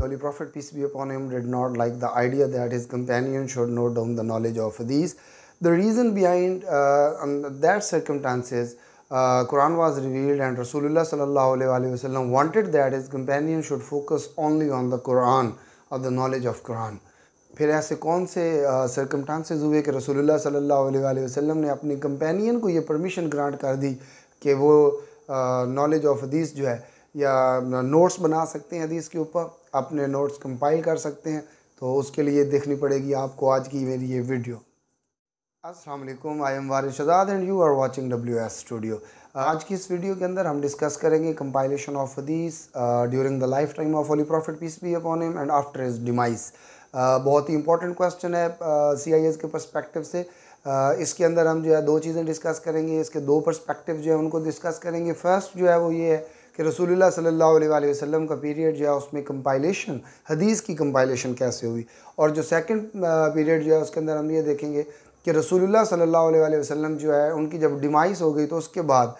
Holy Prophet, peace be upon him, did not like the idea that his companion should note down the knowledge of these. The reason behind uh, that circumstances, uh, Quran was revealed and Rasulullah sallallahu wanted that his companion should focus only on the Quran or the knowledge of Quran. फिर ऐसे कौन से सर्कमटांसेज हुए कि रसूलुल्लाह सल्लल्लाहु अलैहि वसल्लम ने अपनी कंपेनियन को ये परमिशन ग्रांट कर दी कि वो नॉलेज ऑफ हदीस जो है या नोट्स बना सकते हैं हदीस के ऊपर अपने नोट्स कंपाइल कर सकते हैं तो उसके लिए देखनी पड़ेगी आपको आज की मेरी ये वीडियो अस्सलाम वालेकुम I am Waris Shahzad and you are watching W S studio आज की इस वीडियो के अंदर हम डिस्कस करेंगे कंपाइलेशन ऑफ हदीस during the life time of holy prophet peace be upon him and after his demise बहुत ही इंपॉर्टेंट क्वेश्चन है सी आई एस के परस्पेक्टिव से Uh, इसके अंदर हम जो है दो चीज़ें डिस्कस करेंगे इसके दो परस्पेक्टिव जो है उनको डिस्कस करेंगे फर्स्ट जो है वो ये है कि रसूलुल्लाह सल्लल्लाहु अलैहि वसल्लम का पीरियड जो है उसमें कंपाइलेशन हदीस की कंपाइलेशन कैसे हुई और जो सेकंड पीरियड जो है उसके अंदर हम ये देखेंगे कि रसूलुल्लाह सल्लल्लाहु अलैहि वसल्लम जो है उनकी जब डिमाइस हो गई तो उसके बाद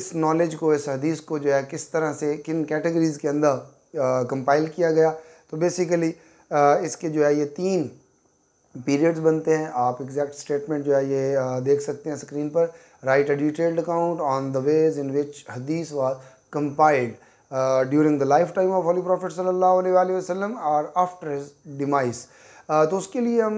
इस नॉलेज को इस हदीस को जो है किस तरह से किन कैटेगरीज़ के अंदर कंपाइल किया गया तो बेसिकली इसके जो है ये तीन पीरियड्स बनते हैं आप एग्जैक्ट स्टेटमेंट जो है ये देख सकते हैं स्क्रीन पर write a detailed account on the ways in which हदीस was compiled uh, during the lifetime of Holy Prophet wasallam और after his demise. Uh, तो उसके लिए हम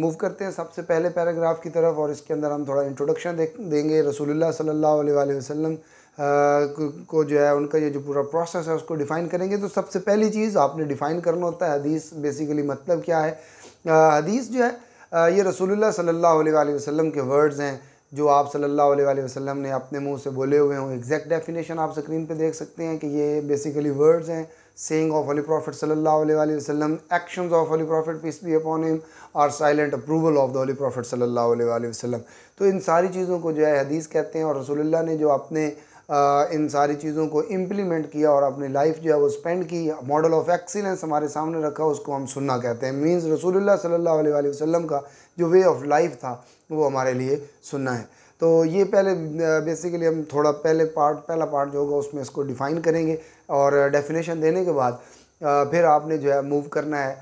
मूव uh, करते हैं सबसे पहले पैराग्राफ की तरफ और इसके अंदर हम थोड़ा इंट्रोडक्शन देख देंगे रसूलुल्लाह सल्लल्लाहु अलैहि वसल्लम uh, को जो है उनका ये जो पूरा प्रोसेस है उसको डिफ़ाइन करेंगे तो सबसे पहली चीज़ आपने डिफ़ाइन करना होता है हदीस बेसिकली मतलब क्या है हदीस जो है ये रसूलुल्लाह सल्लल्लाहु अलैहि वसल्लम के वर्ड्स हैं जो आप सल्लल्लाहु अलैहि वसल्लम ने अपने मुंह से बोले हुए हों एग्जैक्ट डेफिनेशन आप स्क्रीन पे देख सकते हैं कि ये बेसिकली वर्ड्स हैं सेइंग ऑफ अली प्रॉफिट सल्लल्लाहु अलैहि वसल्लम actions of holy prophet peace be upon him और silent approval of the holy prophet सल्लल्लाहु अलैहि वसल्लम तो इन सारी चीज़ों को जो है हदीस कहते हैं और रसोल्ला ने जो अपने आ, इन सारी चीज़ों को इम्प्लीमेंट किया और अपनी लाइफ जो है वो स्पेंड की मॉडल ऑफ एक्सीलेंस हमारे सामने रखा उसको हम सुनना कहते हैं मीन्स रसूलुल्लाह सल्ला वसलम का जो वे ऑफ लाइफ था वो हमारे लिए सुनना है तो ये पहले बेसिकली हम थोड़ा पहले पार्ट पहला पार्ट जो होगा उसमें इसको डिफ़ाइन करेंगे और डेफिनेशन देने के बाद फिर आपने जो है मूव करना है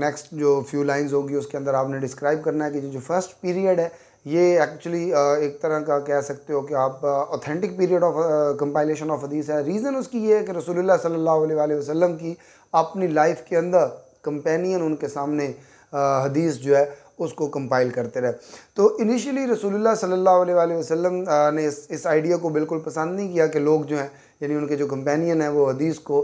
नेक्स्ट जो फ्यू लाइंस होगी उसके अंदर आपने डिस्क्राइब करना है कि जो फर्स्ट पीरियड है ये एक्चुअली एक तरह का कह सकते हो कि आप authentic period of compilation of हदीस है रीज़न उसकी ये है कि रसोल्ला सल्ला वसलम की अपनी लाइफ के अंदर कंपेनियन उनके सामने हदीस जो है उसको कंपाइल करते रहे तो इनिशियली रसूलुल्लाह सल्लल्लाहु अलैहि वसल्लम ने इस इस आइडिया को बिल्कुल पसंद नहीं किया कि लोग जो हैं यानी उनके जो कंपेनियन हैं वो हदीस को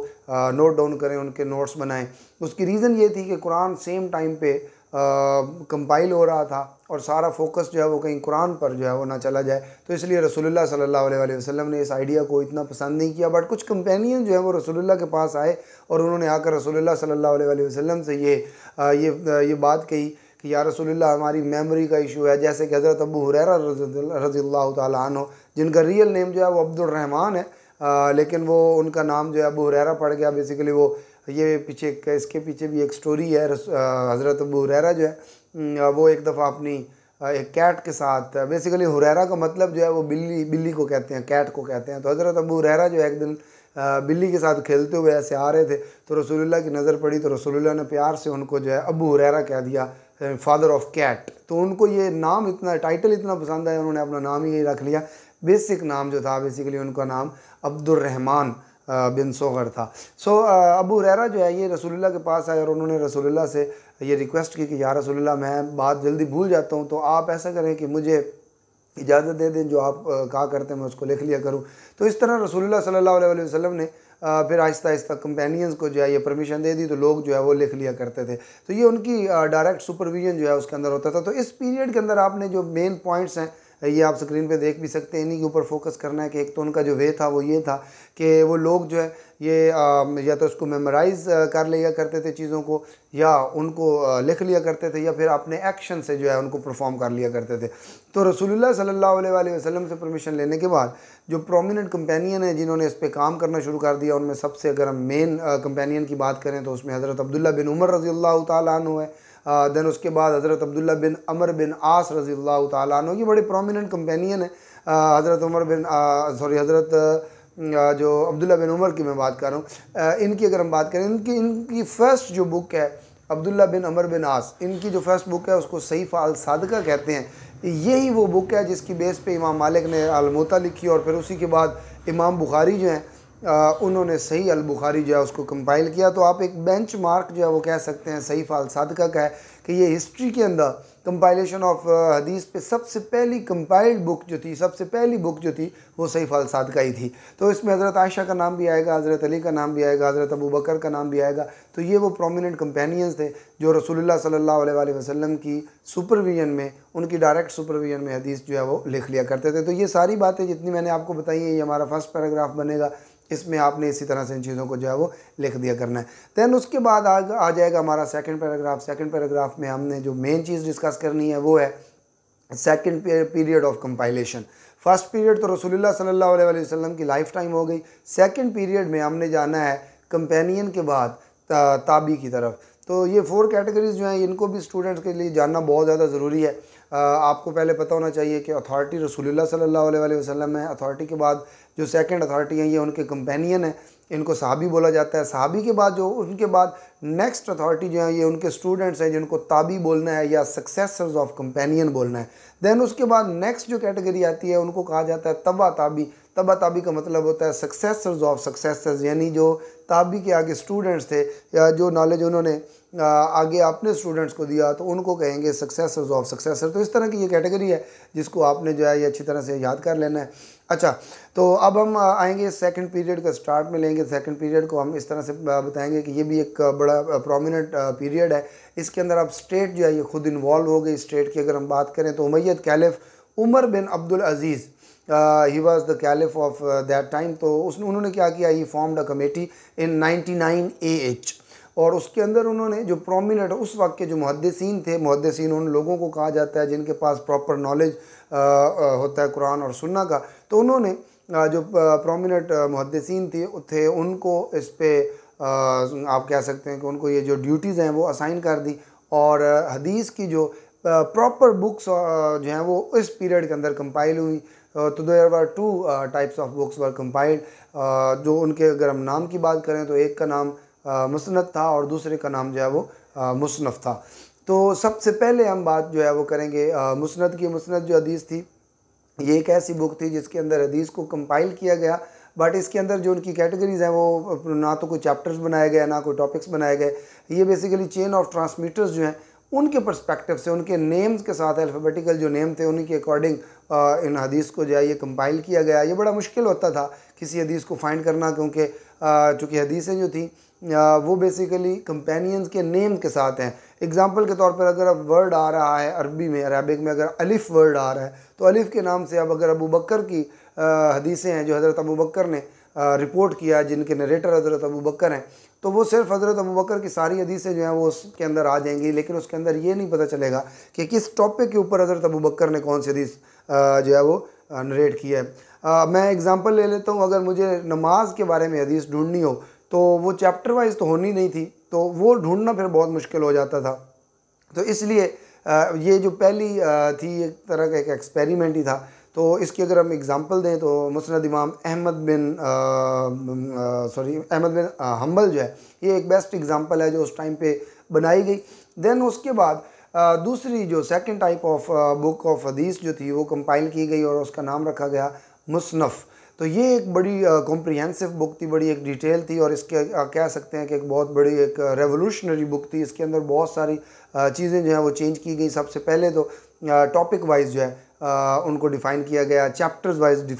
नोट डाउन करें उनके नोट्स बनाएं उसकी रीज़न ये थी कि कुरान सेम टाइम पे कंपाइल हो रहा था और सारा फोकस जो है वो कहीं कुरान पर जो है वो ना चला जाए तो इसलिए रसूलुल्लाह सल्लल्लाहु अलैहि वसल्लम ने इस आइडिया को इतना पसंद नहीं किया बट कुछ कंपेनियन जो है वो रसूलुल्लाह के पास आए और उन्होंने आकर रसूलुल्लाह सल्लल्लाहु अलैहि वसल्लम से ये ये ये बात कही कि या रसोल्ला हमारी मेमोरी का इशू है जैसे कि हज़रत अबू हुररा रज़ी तन हो जिनका रियल नेम जो है वो अब्दुलरहमान है आ, लेकिन वो उनका नाम जो है अबू हुररा पड़ गया बेसिकली वो ये पीछे इसके पीछे भी एक स्टोरी है हज़रत अबू हुररा जो है वो एक दफ़ा अपनी एक कैट के साथ बेसिकली हुररा का मतलब जो है वो बिल्ली बिल्ली को कहते हैं कैट को कहते हैं तो हज़रत अबू हुररा जो है एक दिन बिल्ली के साथ खेलते हुए ऐसे आ रहे थे तो रसोल्ला की नज़र पड़ी तो रसोल्ला ने प्यार से उनको जो है अबू हुररा कह दिया फादर ऑफ कैट तो उनको ये नाम इतना टाइटल इतना पसंद आया उन्होंने अपना नाम ही रख लिया बेसिक नाम जो था बेसिकली उनका नाम अब्दुलरहमान uh, बिन सोगर था सो so, uh, अबू रैरा जो है ये रसोल्ला के पास आए और उन्होंने रसोल्ला से ये रिक्वेस्ट की कि या रसोल्ला मैं बात जल्दी भूल जाता हूँ तो आप ऐसा करें कि मुझे इजाज़त दे दें जो आप uh, कहा करते हैं मैं उसको लिख लिया करूँ तो इस तरह रसोल्ला सल्ला वसलम ने फिर आहिस्ता आहिस्ता कंपेनियंस को जो है ये परमिशन दे दी तो लोग जो है वो लिख लिया करते थे तो ये उनकी डायरेक्ट सुपरविजन जो है उसके अंदर होता था तो इस पीरियड के अंदर आपने जो मेन पॉइंट्स हैं ये आप स्क्रीन पे देख भी सकते हैं इन्हीं के ऊपर फोकस करना है कि एक तो उनका जो वे था वो ये था कि वो लोग जो है ये या तो उसको मेमोराइज कर लिया करते थे चीज़ों को या उनको लिख लिया करते थे या फिर अपने एक्शन से जो है उनको परफॉर्म कर लिया करते थे तो रसूलुल्लाह सल्लल्लाहु अलैहि वसल्लम से परमिशन लेने के बाद जो प्रोमिनेंट कंपेनियन है जिन्होंने इस पर काम करना शुरू कर दिया उनमें सबसे अगर हम मेन कंपेनियन की बात करें तो उसमें हज़रत अब्दुल्ला बिन उमर रजील्ला तु है दैन उसके बाद हज़रत अब्दुल्ला बिन अमर बिन आस रज़ी तु ये बड़े प्रोमिनंट कंपेनियन है हज़रत उमर बिन सॉरी हज़रत जो अब्दुल्ला बिन उमर की मैं बात कर रहा हूँ इनकी अगर हम बात करें इनकी इनकी फ़र्स्ट जो बुक है अब्दुल्ला बिन अमर बिन आस इनकी जो फर्स्ट बुक है उसको सईफ़ अल सदका कहते हैं यही वो बुक है जिसकी बेस पे इमाम मालिक ने अलमोता लिखी और फिर उसी के बाद इमाम बुखारी जो हैं आ, उन्होंने सही अल बुखारी जो है उसको कंपाइल किया तो आप एक बेंच मार्क जो है वो कह सकते हैं सही फाल सदका का है कि ये हिस्ट्री के अंदर कंपाइलेशन ऑफ हदीस पे सबसे पहली कंपाइल्ड बुक जो थी सबसे पहली बुक जो थी वो सही फाल सदका ही थी तो इसमें हज़रत आयशा का नाम भी आएगा हज़रत अली का नाम भी आएगा हज़रत अबू बकर का नाम भी आएगा तो ये वो प्रोमिनेंट कंपेनियंस थे जो रसोल्ला सल्ला वसलम की सुपरविजन में उनकी डायरेक्ट सुपरविजन में हदीस जो है वो लिख लिया करते थे तो ये सारी बातें जितनी मैंने आपको बताई हैं ये हमारा फर्स्ट पैराग्राफ बनेगा इसमें आपने इसी तरह से इन चीज़ों को जो है वो लिख दिया करना है दैन उसके बाद आ, आ जाएगा हमारा सेकंड पैराग्राफ सेकंड पैराग्राफ में हमने जो मेन चीज़ डिस्कस करनी है वो है second period of compilation first period तो रसूलुल्लाह सल्लल्लाहु अलैहि वसल्लम की लाइफ टाइम हो गई सेकंड पीरियड में हमने जाना है कंपेनियन के बाद ताबी की तरफ तो ये फोर कैटेगरीज जो हैं इनको भी स्टूडेंट्स के लिए जानना बहुत ज़्यादा ज़रूरी है आपको पहले पता होना चाहिए कि अथॉरिटी रसूलुल्लाह सल्लल्लाहु अलैहि वसल्लम है अथॉरिटी के बाद जो सेकंड अथॉरिटी हैं ये उनके कंपेनियन हैं इनको साहबी बोला जाता है साहबी के बाद जो उनके बाद नेक्स्ट अथॉरिटी जो है ये उनके स्टूडेंट्स हैं जिनको ताबी बोलना है या सक्सेसर्स ऑफ कंपेनियन बोलना है देन उसके बाद नेक्स्ट जो कैटेगरी आती है उनको कहा जाता है तबा ताबी तबा ताबी का मतलब होता है सक्सेसर्स ऑफ सक्सेसर्स यानी जो ताबी के आगे स्टूडेंट्स थे या जो नॉलेज उन्होंने आगे अपने स्टूडेंट्स को दिया तो उनको कहेंगे सक्सेसर्स ऑफ सक्सेसर तो इस तरह की ये कैटेगरी है जिसको आपने जो है ये अच्छी तरह से याद कर लेना है अच्छा तो अब हम आएंगे सेकंड पीरियड का स्टार्ट में लेंगे सेकंड पीरियड को हम इस तरह से बताएंगे कि ये भी एक बड़ा प्रोमिनेंट पीरियड है इसके अंदर अब स्टेट जो है ये खुद इन्वॉल्व हो गई स्टेट की अगर हम बात करें तो Umayyad caliph Umar bin Abdul Aziz he was the caliph of that time तो उसने उन्होंने क्या किया he formed a committee in ninety nine A H और उसके अंदर उन्होंने जो प्रोमिनेंट उस वक्त के जो मुहदसिन थे मुहदसिन उन लोगों को कहा जाता है जिनके पास प्रॉपर नॉलेज होता है कुरान और सुन्ना का तो उन्होंने जो प्रोमिनेंट मुहदसिन थे थे उनको इस पर आप कह सकते हैं कि उनको ये जो ड्यूटीज़ हैं वो असाइन कर दी और हदीस की जो प्रॉपर बुक्स जो हैं वो इस पीरियड के अंदर कंपाइल हुई तो there are two types of books were compiled जो उनके अगर हम नाम की बात करें तो एक का नाम मुसनत था और दूसरे का नाम जो है वो मुसनफ़ था तो सबसे पहले हम बात जो है वो करेंगे मुसनत की मुसनत जो हदीस थी ये एक ऐसी बुक थी जिसके अंदर हदीस को कंपाइल किया गया बट इसके अंदर जो उनकी कैटेगरीज़ हैं वो ना तो कोई चैप्टर्स बनाए गए ना कोई टॉपिक्स बनाए गए ये बेसिकली चेन ऑफ ट्रांसमीटर्स जो हैं उनके पर्सपेक्टिव से उनके नेम्स के साथ अल्फ़ाबेटिकल जो नेम थे उनके अकॉर्डिंग इन हदीस को जो है ये कंपाइल किया गया ये बड़ा मुश्किल होता था किसी हदीस को फाइंड करना क्योंकि चूँकि हदीसें जो थी वो बेसिकली कंपेनियंस के नेम के साथ हैं एग्ज़ाम्पल के तौर पर अगर अब वर्ड आ रहा है अरबी में अरबिक में अगर अलिफ़ वर्ड आ रहा है तो अलिफ़ के नाम से अब अगर अबू बकर की हदीसें हैं जो हज़रत अबू बकर ने रिपोर्ट किया जिनके नरेटर हज़रत अबू बकर हैं तो वो सिर्फ हज़रत अबू बकर की सारी हदीसें जो हैं वो उसके अंदर आ जाएंगी लेकिन उसके अंदर ये नहीं पता चलेगा कि किस टॉपिक के ऊपर हज़रत अबू बकर ने कौन सी हदीस जो है वो नरेट किया है आ, मैं एग्ज़ाम्पल ले लेता हूँ अगर मुझे नमाज के बारे में हदीस ढूंढनी हो तो वो चैप्टर वाइज तो होनी नहीं थी तो वो ढूंढना फिर बहुत मुश्किल हो जाता था तो इसलिए ये जो पहली थी एक तरह का एक एक्सपेरिमेंट ही था तो इसकी अगर हम एग्ज़ाम्पल दें तो मुसरद Imam Ahmad bin sorry Ahmad bin Hanbal जो है ये एक बेस्ट एग्ज़ाम्पल है जो उस टाइम पे बनाई गई देन उसके बाद आ, दूसरी जो second type of book of हदीस जो थी वो कंपाइल की गई और उसका नाम रखा गया मुसनफ़ तो ये एक बड़ी कॉम्प्रीहेंसिव बुक थी बड़ी एक डिटेल थी और इसके आ, कह सकते हैं कि एक बहुत बड़ी एक रेवोल्यूशनरी बुक थी इसके अंदर बहुत सारी चीज़ें जो हैं वो चेंज की गई सबसे पहले तो टॉपिक वाइज जो है आ, उनको डिफ़ाइन किया गया चैप्टर्स वाइज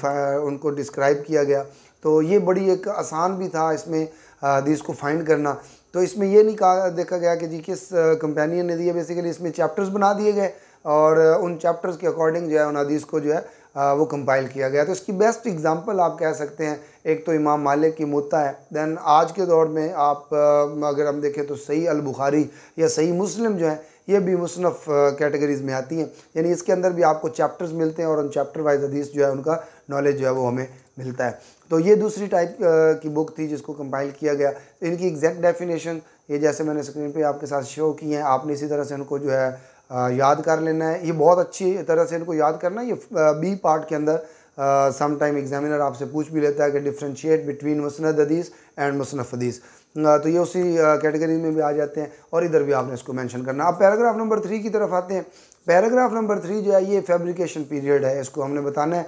उनको डिस्क्राइब किया गया तो ये बड़ी एक आसान भी था इसमें हदीस को फाइंड करना तो इसमें ये नहीं कहा देखा गया कि जी किस कंपेनियन ने दिया बेसिकली इसमें चैप्टर्स बना दिए गए और उन चैप्टर्स के अकॉर्डिंग जो है उन हदीस को जो है वो कंपाइल किया गया तो इसकी बेस्ट एग्जांपल आप कह सकते हैं एक तो इमाम मालिक की मुता है दैन आज के दौर में आप अगर हम देखें तो सही अल बुखारी या सही मुस्लिम जो है ये भी मुसनफ़ कैटेगरीज़ में आती हैं यानी इसके अंदर भी आपको चैप्टर्स मिलते हैं और उन चैप्टर वाइज हदीस जो है उनका नॉलेज जो है वो हमें मिलता है तो ये दूसरी टाइप की बुक थी जिसको कंपाइल किया गया इनकी एग्जैक्ट डेफिनेशन ये जैसे मैंने स्क्रीन पे आपके साथ शो की हैं आपने इसी तरह से उनको जो है याद कर लेना है ये बहुत अच्छी तरह से इनको याद करना है ये बी पार्ट के अंदर सम टाइम एग्जामिनर आपसे पूछ भी लेता है कि डिफ्रेंशिएट बिटवीन मुसनद हदीस एंड मुसनफ़ हदीस तो ये उसी कैटेगरी में भी आ जाते हैं और इधर भी आपने इसको मेंशन करना अब पैराग्राफ नंबर थ्री की तरफ आते हैं पैराग्राफ नंबर थ्री जो है ये फैब्रिकेशन पीरियड है इसको हमने बताना है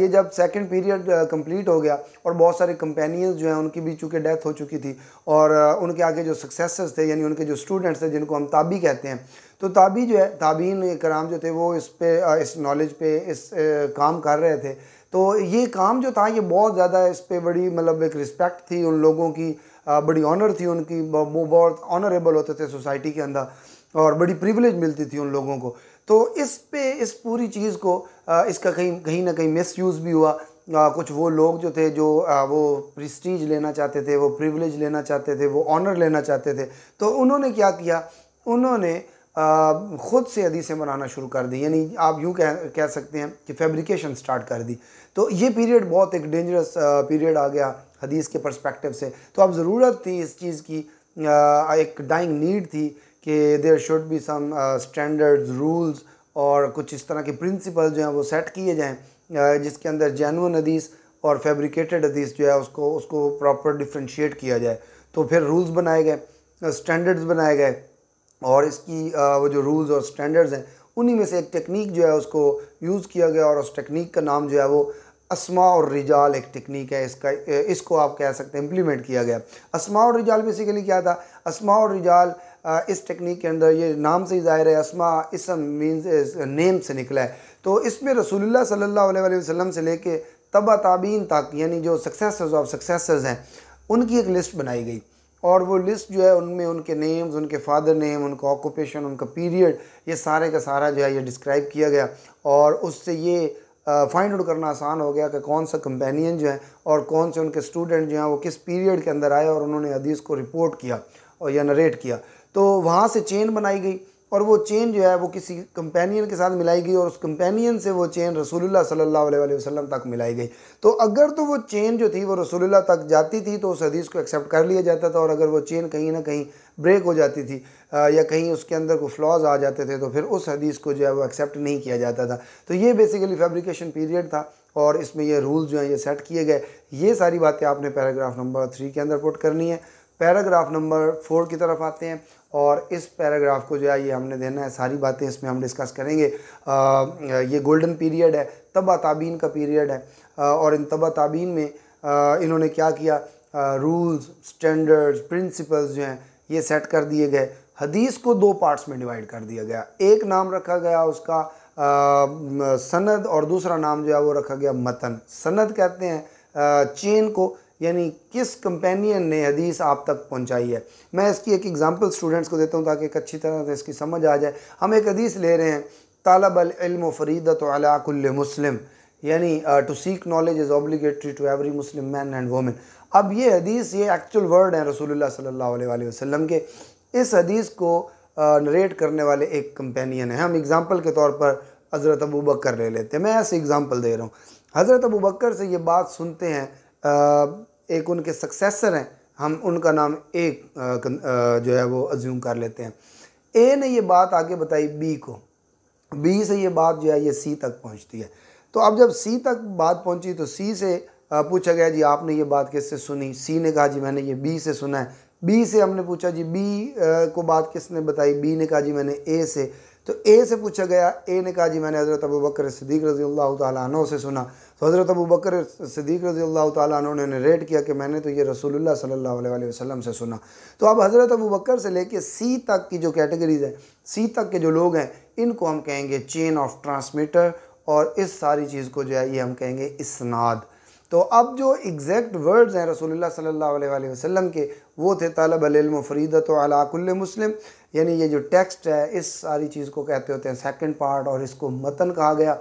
ये जब सेकंड पीरियड कंप्लीट हो गया और बहुत सारे कंपेनियंस जो हैं उनकी भी चूँकि डेथ हो चुकी थी और उनके आगे जो सक्सेसर्स थे यानी उनके जो स्टूडेंट्स थे जिनको हम ताबी कहते हैं तो ताबी जो है ताबीन कराम जो थे वो इस पे इस नॉलेज पे इस काम कर रहे थे तो ये काम जो था ये बहुत ज़्यादा इस पर बड़ी मतलब एक रिस्पेक्ट थी उन लोगों की बड़ी ऑनर थी उनकी वो बहुत ऑनरेबल होते थे सोसाइटी के अंदर और बड़ी प्रिविलेज मिलती थी उन लोगों को तो इस पे इस पूरी चीज़ को इसका कहीं कहीं ना कहीं मिस यूज़ भी हुआ आ, कुछ वो लोग जो थे जो आ, वो प्रिस्टीज लेना चाहते थे वो प्रिविलेज लेना चाहते थे वो ऑनर लेना चाहते थे तो उन्होंने क्या किया उन्होंने खुद से हदीसें बनाना शुरू कर दी यानी आप यूँ कह कह सकते हैं कि फैब्रिकेशन स्टार्ट कर दी तो ये पीरियड बहुत एक डेंजरस पीरियड आ गया हदीस के पर्सपेक्टिव से तो अब ज़रूरत थी इस चीज़ की एक डाइंग नीड थी कि there should be some standards rules और कुछ इस तरह के प्रिंसिपल जो हैं वो सेट किए जाएँ uh, जिसके अंदर जैनवन हदीस और फैब्रिकेटेड हदीस जो है उसको उसको प्रॉपर डिफ्रेंशिएट किया जाए तो फिर रूल्स बनाए गए स्टैंडर्ड्स uh, बनाए गए और इसकी uh, वो जो रूल्स और स्टैंडर्ड्स हैं उन्हीं में से एक टेक्निक जो है उसको यूज़ किया गया और उस टेक्निक का नाम जो है वो असमा और रिजाल एक टेक्निक है इसका इसको आप कह सकते हैं इम्प्लीमेंट किया गया असमा और रिजाल बेसिकली क्या था असमा और रिजाल इस टेक्निक के अंदर ये नाम से ही ज़ाहिर है असमा इसम मीन्स नेम से निकला है तो इसमें रसूलुल्लाह सल्लल्लाहु अलैहि वसल्लम से लेके तबा ताबीन तक यानी जो सक्सेसर्स ऑफ सक्सेसर्स हैं उनकी एक लिस्ट बनाई गई और वो लिस्ट जो है उनमें उनके नेम्स उनके फादर नेम उनका ऑक्यूपेशन उनका पीरियड ये सारे का सारा जो है ये डिस्क्राइब किया गया और उससे ये फाइंड आउट करना आसान हो गया कि कौन सा कंपेनियन जो है और कौन से उनके स्टूडेंट जो हैं वो किस पीरियड के अंदर आए और उन्होंने हदीस को रिपोर्ट किया और या नरेट किया तो वहाँ से चेन बनाई गई और वो चेन जो है वो किसी कंपेनियन के साथ मिलाई गई और उस कंपेनियन से वो चेन रसूलुल्लाह सल्लल्लाहु अलैहि वसल्लम तक मिलाई गई तो अगर तो वो चेन जो थी वो रसूलुल्लाह तक जाती थी तो उस हदीस को एक्सेप्ट कर लिया जाता था और अगर वो चेन कहीं ना कहीं ब्रेक हो जाती थी आ, या कहीं उसके अंदर को फ्लॉज आ जाते थे तो फिर उस हदीस को जो है वो एक्सेप्ट नहीं किया जाता था तो ये बेसिकली फैब्रिकेशन पीरियड था और इसमें यह रूल जो हैं ये सेट किए गए ये सारी बातें आपने पैराग्राफ नंबर थ्री के अंदर पुट करनी है पैराग्राफ नंबर फोर की तरफ आते हैं और इस पैराग्राफ को जो है ये हमने देना है सारी बातें इसमें हम डिस्कस करेंगे आ, ये गोल्डन पीरियड है तबा ताबीन का पीरियड है आ, और इन तबा ताबीन में आ, इन्होंने क्या किया रूल्स स्टैंडर्ड्स प्रिंसिपल्स जो हैं ये सेट कर दिए गए हदीस को दो पार्ट्स में डिवाइड कर दिया गया एक नाम रखा गया उसका सनद और दूसरा नाम जो है वो रखा गया मतन सनद कहते हैं चेन को यानी किस कंपेनियन ने हदीस आप तक पहुंचाई है मैं इसकी एक एग्जांपल स्टूडेंट्स को देता हूं ताकि एक अच्छी तरह से इसकी समझ आ जाए हम एक हदीस ले रहे हैं तालब अलम फरीदत अलाकुल्ल मुस्लिम यानी to seek knowledge is obligatory to every Muslim man and women अब ये हदीस ये एक्चुअल वर्ड है रसूलुल्लाह सल्लल्लाहु अलैहि के इस हदीस को नरेट uh, करने वाले एक कंपेनियन है हम एग्ज़ाम्पल के तौर पर हज़रत अबू बकर ले लेते हैं मैं ऐसे एग्ज़ाम्पल दे रहा हूँ हज़रत अबू बकर से ये बात सुनते हैं uh, एक उनके सक्सेसर हैं हम उनका नाम ए जो है वो अज्यूम कर लेते हैं ए ने ये बात आगे बताई बी को बी से ये बात जो है ये सी तक पहुंचती है तो अब जब सी तक बात पहुंची तो सी से पूछा गया जी आपने ये बात किससे सुनी सी ने कहा जी मैंने ये बी से सुना है बी से हमने पूछा जी बी को बात किसने बताई बी ने कहा जी मैंने ए से तो ए से पूछा गया ए ने कहा जी मैंने हज़रत अबू बकर सदीक रज़ी तु से सुना तो हज़रत अबू बकर सदीक रजी अल्लाह तु ने रेट किया कि मैंने तो ये रसूलुल्लाह सल्लल्लाहु अलैहि वसल्लम से सुना तो अब हज़रत अबू बकर से लेके सी तक की जो कैटेगरीज़ हैं सी तक के जो लोग हैं इनको हम कहेंगे चेन ऑफ ट्रांसमीटर और इस सारी चीज़ को जो है ये हम कहेंगे इसनाद तो अब जो एग्जैक्ट वर्ड्स हैं रसोल्ला सल्ला वसम के वो थे तलब अलम फरीदत अलाकुल्ल मुस्लिम यानी ये जो टेक्स्ट है इस सारी चीज़ को कहते होते हैं सेकंड पार्ट और इसको मतन कहा गया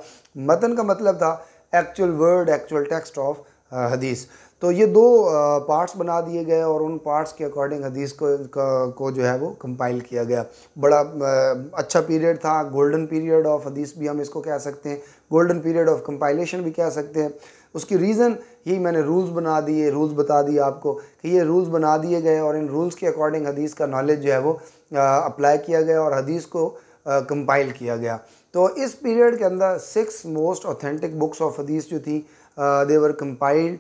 मतन का मतलब था actual word actual text of हदीस तो ये दो पार्ट्स uh, बना दिए गए और उन पार्ट्स के अकॉर्डिंग हदीस को को जो है वो कंपाइल किया गया बड़ा uh, अच्छा पीरियड था गोल्डन पीरियड ऑफ हदीस भी हम इसको कह सकते हैं गोल्डन पीरियड ऑफ कंपाइलेशन भी कह सकते हैं उसकी रीज़न यही मैंने रूल्स बना दिए रूल्स बता दिए आपको कि ये रूल्स बना दिए गए और इन रूल्स के अकॉर्डिंग हदीस का नॉलेज जो है वो अप्लाई uh, किया गया और हदीस को कंपाइल किया गया तो इस पीरियड के अंदर six most authentic books of हदीस जो थी they were compiled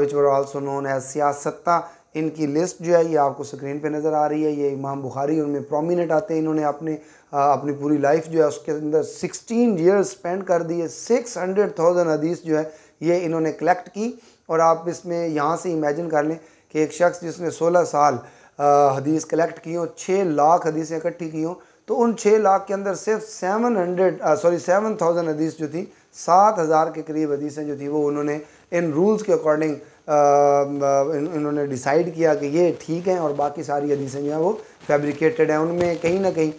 which were also known as सियासत्ता इनकी लिस्ट जो है ये आपको स्क्रीन पे नज़र आ रही है ये इमाम बुखारी उनमें प्रोमिनेंट आते हैं इन्होंने अपने uh, अपनी पूरी लाइफ जो है उसके अंदर 16 ईयर्स स्पेंड कर दिए 600,000 हदीस जो है ये इन्होंने कलेक्ट की और आप इसमें यहाँ से इमेजिन कर लें कि एक शख्स जिसने सोलह साल हदीस uh, कलेक्ट की हों छः लाख हदीसें इकट्ठी की हों तो उन छः लाख के अंदर सिर्फ seven hundred sorry seven thousand हदीस जो थी सात हज़ार के करीब हदीसें जो थी वो उन्होंने इन रूल्स के अकॉर्डिंग uh, uh, इन्होंने डिसाइड किया कि ये ठीक हैं और बाकी सारी हदीसें जो हैं वो फैब्रिकेटेड हैं उनमें कहीं ना कहीं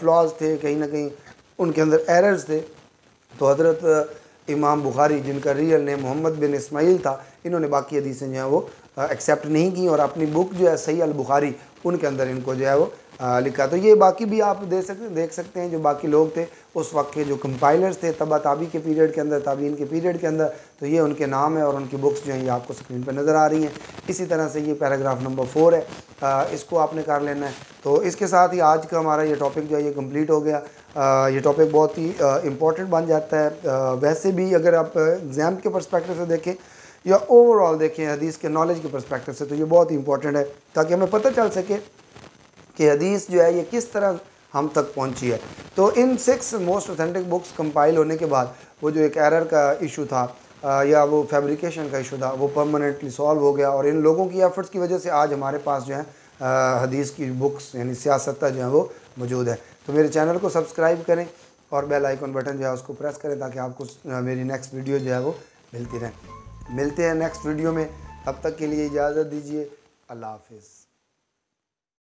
फ्लॉज uh, थे कहीं ना कहीं उनके अंदर एरर्स थे तो हज़रत इमाम बुखारी जिनका real name Muhammad bin Ismail था इन्होंने बाकी हदीसें जो हैं वो एक्सेप्ट नहीं की और अपनी बुक जो है सही अल बुखारी उनके अंदर इनको जो है वो लिखा तो ये बाकी भी आप दे सकते देख सकते हैं जो बाकी लोग थे उस वक्त के जो कंपाइलर्स थे तबा ताबी के पीरियड के अंदर ताबीन के पीरियड के अंदर तो ये उनके नाम है और उनकी बुक्स जो हैं ये आपको स्क्रीन पर नज़र आ रही हैं इसी तरह से ये पैराग्राफ नंबर फोर है आ, इसको आपने कर लेना है तो इसके साथ ही आज का हमारा ये टॉपिक जो है ये कम्प्लीट हो गया आ, ये टॉपिक बहुत ही इंपॉर्टेंट बन जाता है आ, वैसे भी अगर आप एग्ज़ाम के परस्पेक्टिव से देखें या ओवरऑल देखें हदीस के नॉलेज के परस्पेक्टिव से तो ये बहुत ही इंपॉर्टेंट है ताकि हमें पता चल सके कि हदीस जो है ये किस तरह हम तक पहुंची है तो इन six most authentic books compile होने के बाद वो जो एक एरर का इशू था या वो फैब्रिकेशन का इशू था वो परमानेंटली सॉल्व हो गया और इन लोगों की एफर्ट्स की वजह से आज हमारे पास जो है हदीस की बुक्स यानी सियासत जो है वो मौजूद है तो मेरे चैनल को सब्सक्राइब करें और बेल आइकॉन बटन जो है उसको प्रेस करें ताकि आपको मेरी नेक्स्ट वीडियो जो है वो मिलती रहे मिलते हैं नेक्स्ट वीडियो में तब तक के लिए इजाज़त दीजिए अल्लाह हाफिज़